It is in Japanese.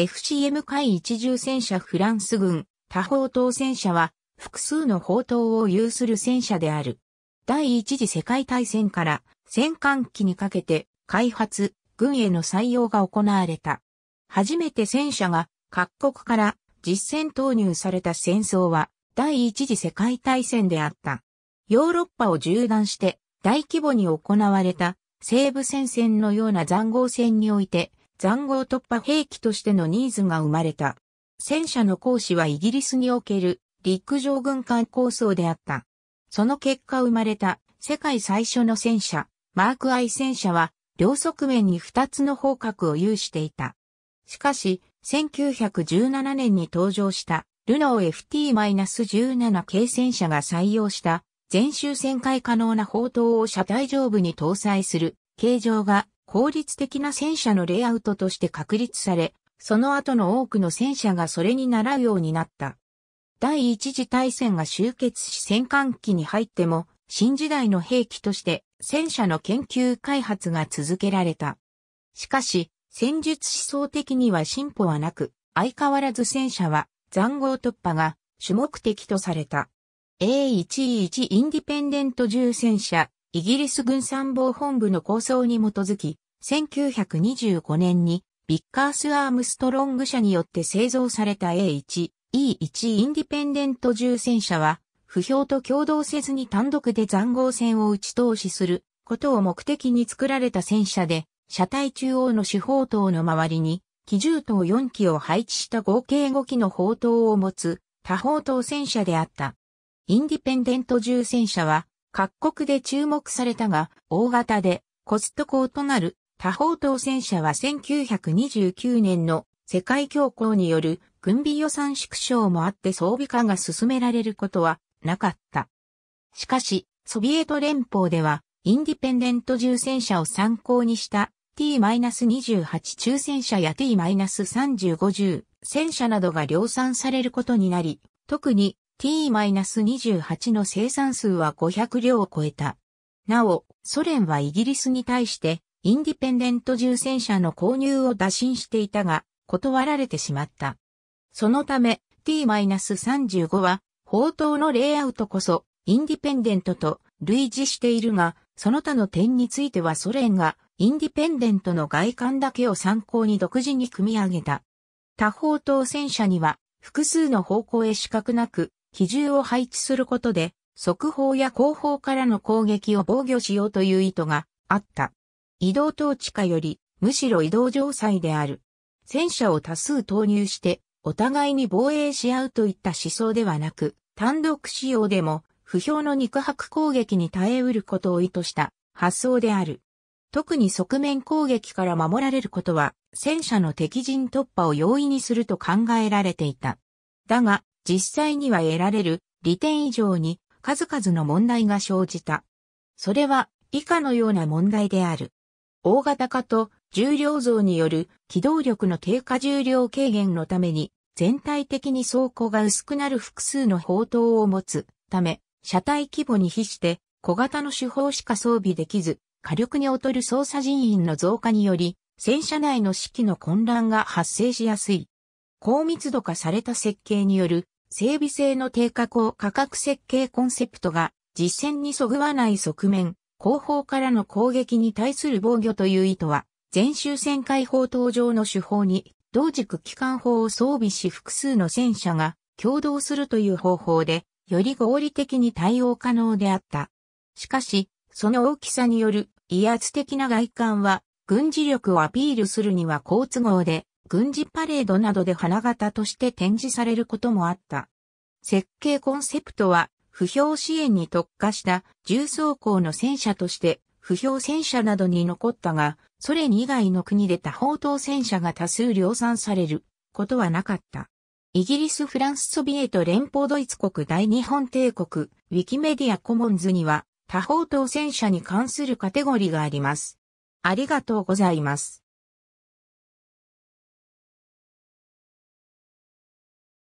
FCM 海一重戦車フランス軍、多砲塔戦車は、複数の砲塔を有する戦車である。第一次世界大戦から戦艦機にかけて開発、軍への採用が行われた。初めて戦車が各国から実戦投入された戦争は第一次世界大戦であった。ヨーロッパを縦断して大規模に行われた西部戦線のような残壕戦において残壕突破兵器としてのニーズが生まれた。戦車の行使はイギリスにおける陸上軍艦構想であった。その結果生まれた世界最初の戦車、マークアイ戦車は両側面に2つの方角を有していた。しかし、1917年に登場したルノー FT-17 系戦車が採用した全周旋回可能な砲塔を車体上部に搭載する形状が効率的な戦車のレイアウトとして確立され、その後の多くの戦車がそれに習うようになった。第一次大戦が終結し戦艦機に入っても、新時代の兵器として戦車の研究開発が続けられた。しかし、戦術思想的には進歩はなく、相変わらず戦車は残壕突破が主目的とされた。A11 インディペンデント重戦車イギリス軍参謀本部の構想に基づき、1925年にビッカース・アームストロング社によって製造された A1、E1 インディペンデント重戦車は、不評と共同せずに単独で残壕戦を打ち通しすることを目的に作られた戦車で、車体中央の主砲塔の周りに、機銃塔4機を配置した合計5機の砲塔を持つ多砲塔戦車であった。インディペンデント重戦車は各国で注目されたが、大型でコスト高となる多方当戦車は1929年の世界恐慌による軍備予算縮小もあって装備化が進められることはなかった。しかし、ソビエト連邦では、インディペンデント重戦車を参考にした T-28 中戦車や T-35 0戦車などが量産されることになり、特に t-28 の生産数は500両を超えた。なお、ソ連はイギリスに対して、インディペンデント重戦車の購入を打診していたが、断られてしまった。そのため、t-35 は、砲塔のレイアウトこそ、インディペンデントと類似しているが、その他の点についてはソ連が、インディペンデントの外観だけを参考に独自に組み上げた。他砲塔戦車には、複数の方向へ死角なく、機銃を配置することで、速報や後方からの攻撃を防御しようという意図があった。移動統治下より、むしろ移動城塞である。戦車を多数投入して、お互いに防衛し合うといった思想ではなく、単独使用でも、不評の肉薄攻撃に耐えうることを意図した発想である。特に側面攻撃から守られることは、戦車の敵陣突破を容易にすると考えられていた。だが、実際には得られる利点以上に数々の問題が生じた。それは以下のような問題である。大型化と重量増による機動力の低下重量軽減のために全体的に走行が薄くなる複数の砲塔を持つため、車体規模に比して小型の手法しか装備できず、火力に劣る操作人員の増加により、戦車内の士気の混乱が発生しやすい。高密度化された設計による整備性の低下高価格設計コンセプトが実践にそぐわない側面、後方からの攻撃に対する防御という意図は、全周戦回砲登場の手法に、同軸機関砲を装備し複数の戦車が共同するという方法で、より合理的に対応可能であった。しかし、その大きさによる威圧的な外観は、軍事力をアピールするには好都合で、軍事パレードなどで花形として展示されることもあった。設計コンセプトは、不評支援に特化した重装甲の戦車として、不評戦車などに残ったが、ソ連以外の国で多方等戦車が多数量産されることはなかった。イギリス・フランス・ソビエト連邦ドイツ国大日本帝国、ウィキメディア・コモンズには、多方等戦車に関するカテゴリーがあります。ありがとうございます。